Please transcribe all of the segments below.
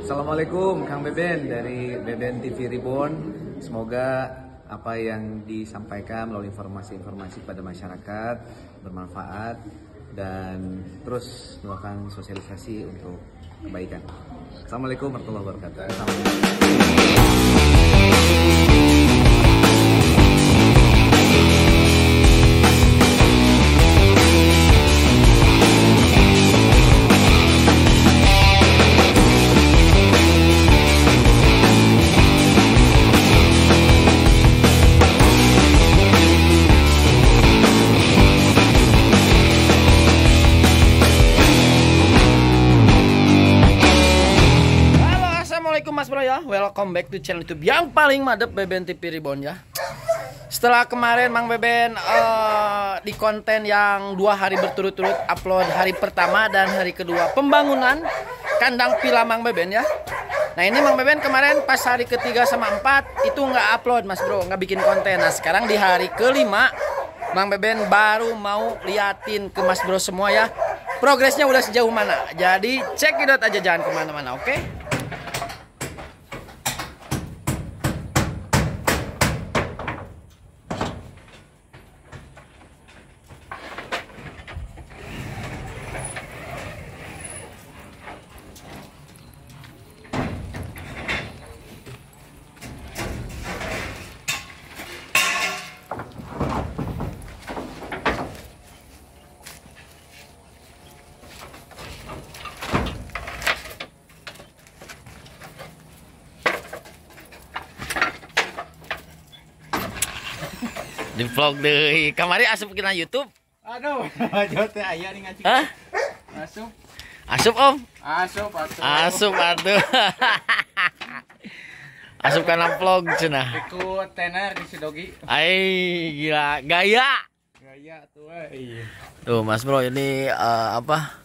Assalamualaikum Kang Beben dari Beben TV Ribon. Semoga apa yang disampaikan melalui informasi-informasi pada masyarakat bermanfaat dan terus melakukan sosialisasi untuk kebaikan. Assalamualaikum warahmatullahi wabarakatuh. Assalamualaikum. di channel YouTube yang paling madep Beben TV Ribbon ya. Setelah kemarin Mang Beben uh, di konten yang dua hari berturut-turut upload hari pertama dan hari kedua pembangunan kandang pila Mang Beben ya. Nah ini Mang Beben kemarin pas hari ketiga sama empat itu nggak upload Mas Bro, nggak bikin konten. Nah sekarang di hari kelima Mang Beben baru mau liatin ke Mas Bro semua ya progresnya udah sejauh mana. Jadi cekidot aja jangan kemana-mana, oke? Okay? di vlog deh kemarin asup kita YouTube aduh jauh ayah nih ngaji Hah? asup asup om asup asup asup aduh asup karena vlog cina ikut tenar di sidogi ay gila gaya gaya tuh eh. ay. Iya. tuh mas bro ini uh, apa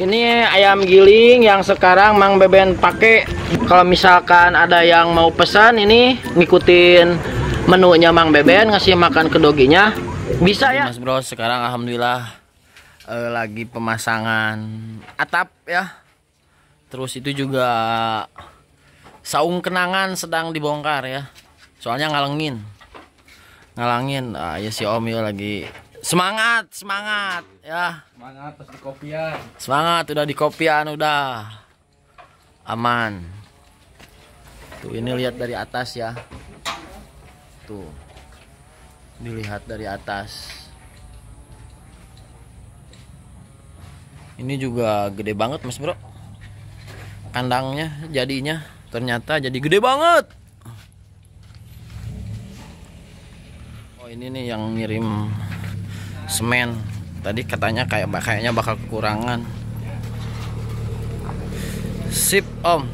ini ayam giling yang sekarang Mang Beben pakai. Kalau misalkan ada yang mau pesan ini ngikutin menunya Mang Beben ngasih makan ke doginya bisa ya Mas Bro sekarang alhamdulillah eh, lagi pemasangan atap ya terus itu juga saung kenangan sedang dibongkar ya soalnya ngalengin ngalangin ah, ya si Om ya lagi semangat semangat ya semangat terus kopian semangat udah di kopian udah aman tuh ini lihat dari atas ya tuh dilihat dari atas ini juga gede banget mas bro kandangnya jadinya ternyata jadi gede banget oh ini nih yang ngirim semen tadi katanya kayak kayaknya bakal kekurangan sip om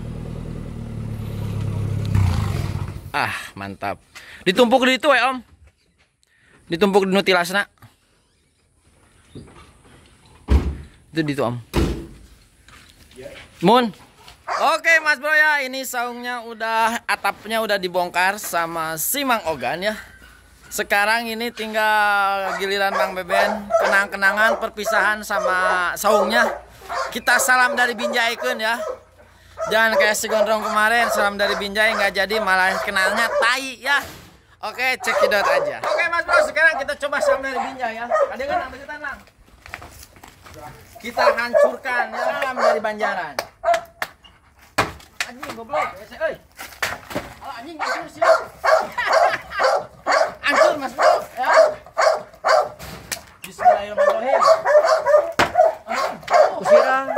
Ah, mantap. Ditumpuk di itu ya, eh, Om. Ditumpuk di nutilasna. Itu di itu, Om. Mun. Oke, Mas Bro ya, ini saungnya udah atapnya udah dibongkar sama Simang Ogan ya. Sekarang ini tinggal giliran Bang Beben kenang-kenangan perpisahan sama saungnya. Kita salam dari Binjai Kun ya. Jangan kayak si gondrong kemarin Selam dari Binjai nggak jadi malah kenalnya tai ya Oke cekidot aja Oke mas bro sekarang kita coba selam dari Binjai ya Ada kan ambil kita nang Kita hancurkan ya selam dari Banjaran Anjing goblok Oi eh, eh. Alah anjing hancur sih ya. Hancur mas bro ya Bismillahirrahmanirrahim Kusirang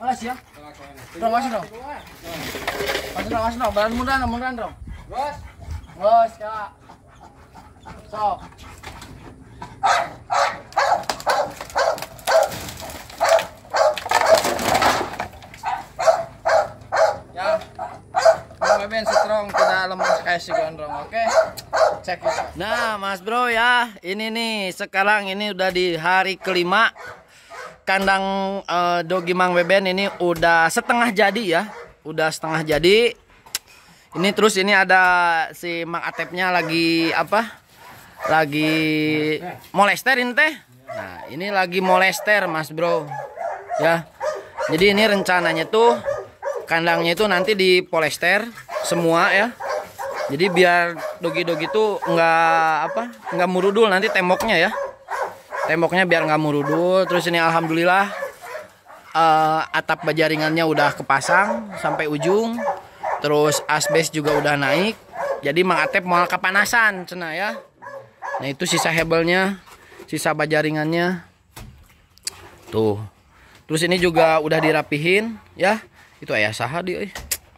Nah, Mas Bro ya, ini nih sekarang ini udah di hari kelima kandang uh, dogi Mang Beben ini udah setengah jadi ya. Udah setengah jadi. Ini terus ini ada si Mang Atepnya lagi apa? Lagi molester ini teh. Nah, ini lagi molester Mas Bro. Ya. Jadi ini rencananya tuh kandangnya itu nanti di polester semua ya. Jadi biar dogi-dogi tuh nggak apa? nggak murudul nanti temboknya ya temboknya biar nggak murudul terus ini alhamdulillah uh, atap bajaringannya udah kepasang sampai ujung terus asbes juga udah naik jadi mang atep mau kepanasan cina ya nah itu sisa hebelnya sisa bajaringannya tuh terus ini juga udah dirapihin ya itu ayah saha dia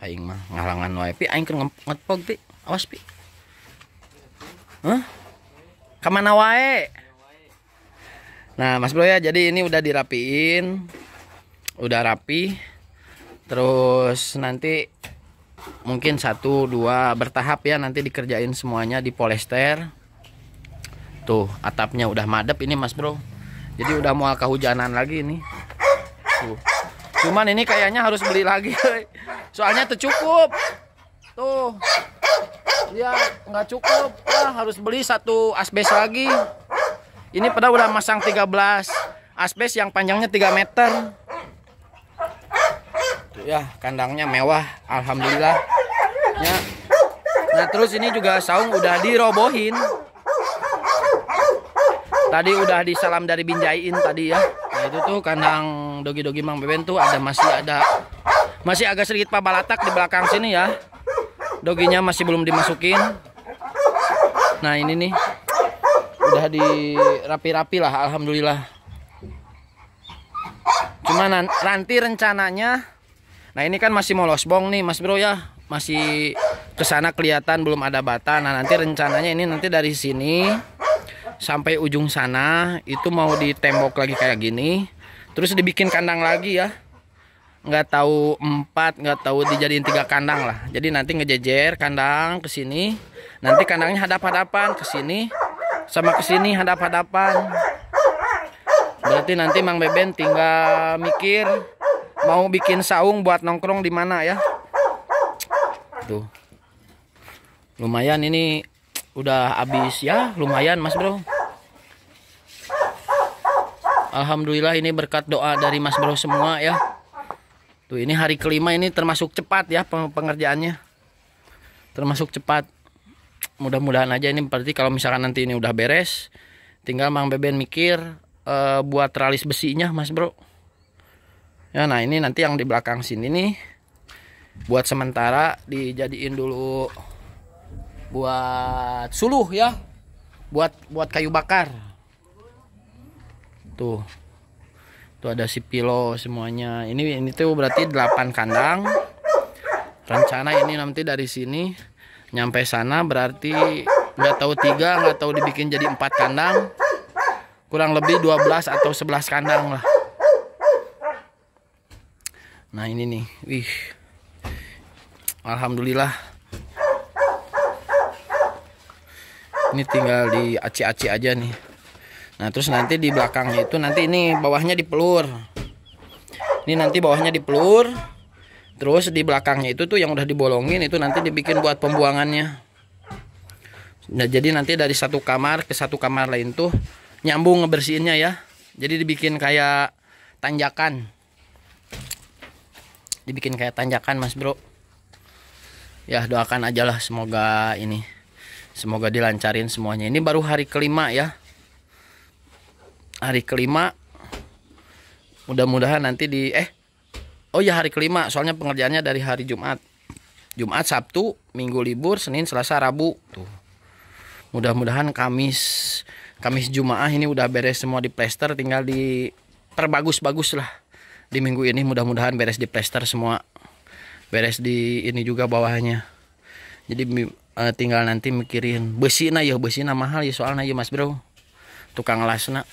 aing mah ngalangan wae pi aing keur ngepog pi awas pi hah huh? kemana wae Nah, Mas Bro ya, jadi ini udah dirapiin. Udah rapi. Terus nanti mungkin satu dua bertahap ya nanti dikerjain semuanya di polester. Tuh, atapnya udah madep ini Mas Bro. Jadi udah mau kehujanan lagi ini. Tuh. Cuman ini kayaknya harus beli lagi. Soalnya cukup. Tuh. Ya, nggak cukup. Wah, harus beli satu asbes lagi. Ini pada udah masang 13 asbes yang panjangnya 3 meter. Tuh ya, kandangnya mewah, alhamdulillah. Ya. Nah, terus ini juga saung udah dirobohin. Tadi udah disalam dari Binjaiin tadi ya. Nah, itu tuh kandang dogi-dogi Mang Beben tuh ada masih ada masih agak sedikit pabalatak di belakang sini ya. Doginya masih belum dimasukin. Nah, ini nih udah dirapi-rapi lah alhamdulillah cuman nanti rencananya nah ini kan masih mau bong nih mas bro ya masih kesana kelihatan belum ada bata nah nanti rencananya ini nanti dari sini sampai ujung sana itu mau ditembok lagi kayak gini terus dibikin kandang lagi ya nggak tahu empat nggak tahu dijadiin tiga kandang lah jadi nanti ngejejer kandang ke sini nanti kandangnya hadap hadapan ke sini sama kesini hadap-hadapan berarti nanti Mang Beben tinggal mikir mau bikin saung buat nongkrong di mana ya tuh lumayan ini udah habis ya lumayan Mas Bro Alhamdulillah ini berkat doa dari Mas Bro semua ya tuh ini hari kelima ini termasuk cepat ya pengerjaannya termasuk cepat mudah-mudahan aja ini berarti kalau misalkan nanti ini udah beres tinggal Mang Beben mikir e, buat ralis besinya Mas Bro ya nah ini nanti yang di belakang sini nih buat sementara dijadiin dulu buat suluh ya buat buat kayu bakar tuh tuh ada si pilo semuanya ini ini tuh berarti 8 kandang rencana ini nanti dari sini nyampe sana berarti nggak tahu tiga nggak tahu dibikin jadi empat kandang kurang lebih 12 atau 11 kandang lah nah ini nih wih alhamdulillah ini tinggal di aci-aci aja nih nah terus nanti di belakangnya itu nanti ini bawahnya dipelur ini nanti bawahnya dipelur Terus di belakangnya itu tuh yang udah dibolongin itu nanti dibikin buat pembuangannya. Nah, jadi nanti dari satu kamar ke satu kamar lain tuh nyambung ngebersihinnya ya. Jadi dibikin kayak tanjakan. Dibikin kayak tanjakan, Mas Bro. Ya, doakan aja lah semoga ini semoga dilancarin semuanya. Ini baru hari kelima ya. Hari kelima mudah-mudahan nanti di eh Oh ya hari kelima, soalnya pengerjaannya dari hari Jumat. Jumat, Sabtu, Minggu libur, Senin, Selasa, Rabu. Tuh. Mudah-mudahan Kamis Kamis Jumaah ini udah beres semua di plester tinggal di perbagus-bagus lah di minggu ini mudah-mudahan beres di plester semua beres di ini juga bawahnya jadi uh, tinggal nanti mikirin besi na ya besi na mahal ya soalnya ya mas bro tukang lasna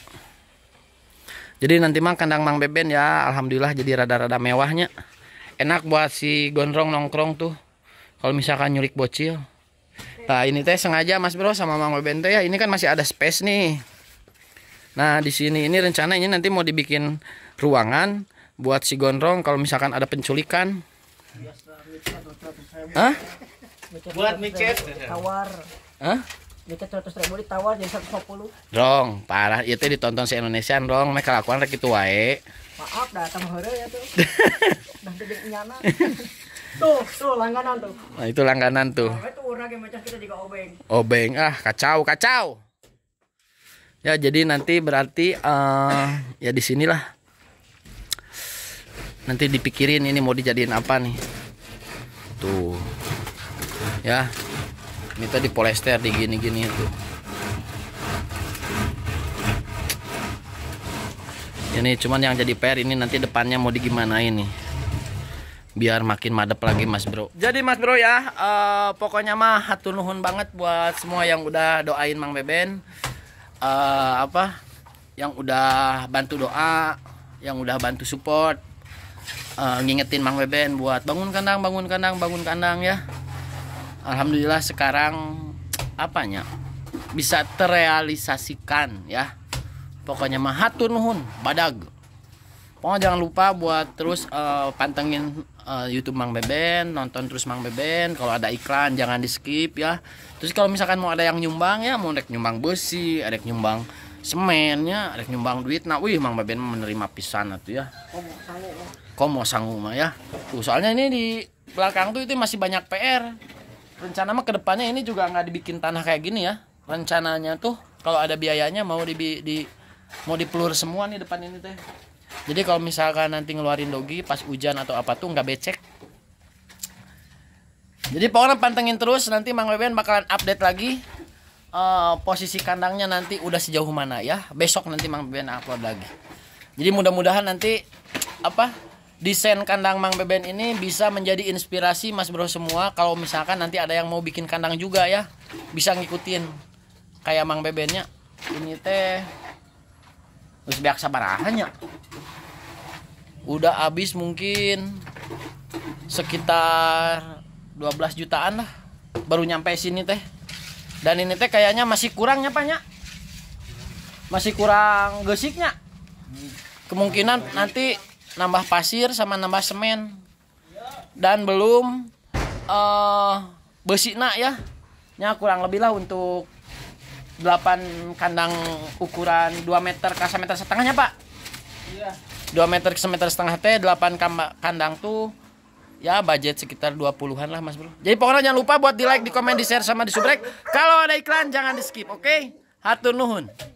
jadi nanti mah kandang Mang Beben ya Alhamdulillah jadi rada-rada mewahnya enak buat si gondrong nongkrong tuh kalau misalkan nyulik bocil nah ini teh sengaja Mas Bro sama Mang Beben teh ya ini kan masih ada space nih nah di sini ini rencananya nanti mau dibikin ruangan buat si gondrong kalau misalkan ada penculikan Hah? buat micet tawar Hah? dikit ratus ribu ditawar jadi 150 Rong, dong parah itu iya, ditonton si Indonesia dong mereka kelakuan rek itu wae maaf datang hore ya tuh dah jadi nyana tuh tuh langganan tuh nah, itu langganan tuh nah, itu orang yang macam kita juga obeng obeng ah kacau kacau ya jadi nanti berarti uh, ya di sinilah nanti dipikirin ini mau dijadiin apa nih tuh ya ini tadi polester di gini-gini itu ini cuman yang jadi PR ini nanti depannya mau digimanain ini? biar makin madep lagi mas bro jadi mas bro ya uh, pokoknya mah hatu nuhun banget buat semua yang udah doain mang beben uh, apa yang udah bantu doa yang udah bantu support uh, ngingetin Mang Beben buat bangun kandang, bangun kandang, bangun kandang ya alhamdulillah sekarang apanya bisa terrealisasikan ya pokoknya mahatur badag pokoknya jangan lupa buat terus uh, pantengin uh, YouTube Mang Beben nonton terus Mang Beben kalau ada iklan jangan di skip ya terus kalau misalkan mau ada yang nyumbang ya mau rek nyumbang besi ada nyumbang semennya ada nyumbang duit nah wih Mang Beben menerima pisan tuh ya kok mau sanggup ya tuh soalnya ini di belakang tuh itu masih banyak PR rencana mah kedepannya ini juga nggak dibikin tanah kayak gini ya rencananya tuh kalau ada biayanya mau di, di mau dipelur semua nih depan ini teh jadi kalau misalkan nanti ngeluarin dogi pas hujan atau apa tuh nggak becek jadi pokoknya pantengin terus nanti Mang Weben bakalan update lagi uh, posisi kandangnya nanti udah sejauh mana ya besok nanti Mang Weben upload lagi jadi mudah-mudahan nanti apa desain kandang Mang Beben ini bisa menjadi inspirasi Mas Bro semua kalau misalkan nanti ada yang mau bikin kandang juga ya bisa ngikutin kayak Mang Bebennya ini teh terus biak sabarahannya udah habis mungkin sekitar 12 jutaan lah baru nyampe sini teh dan ini teh kayaknya masih kurangnya banyak masih kurang gesiknya kemungkinan nanti nambah pasir sama nambah semen dan belum uh, besi nak ya nya kurang lebih lah untuk 8 kandang ukuran 2 meter ke meter setengahnya pak iya 2 meter ke meter setengah teh 8 kandang tuh ya budget sekitar 20-an lah mas bro jadi pokoknya jangan lupa buat di like di komen di share sama di subrek kalau ada iklan jangan di skip oke okay? hatur nuhun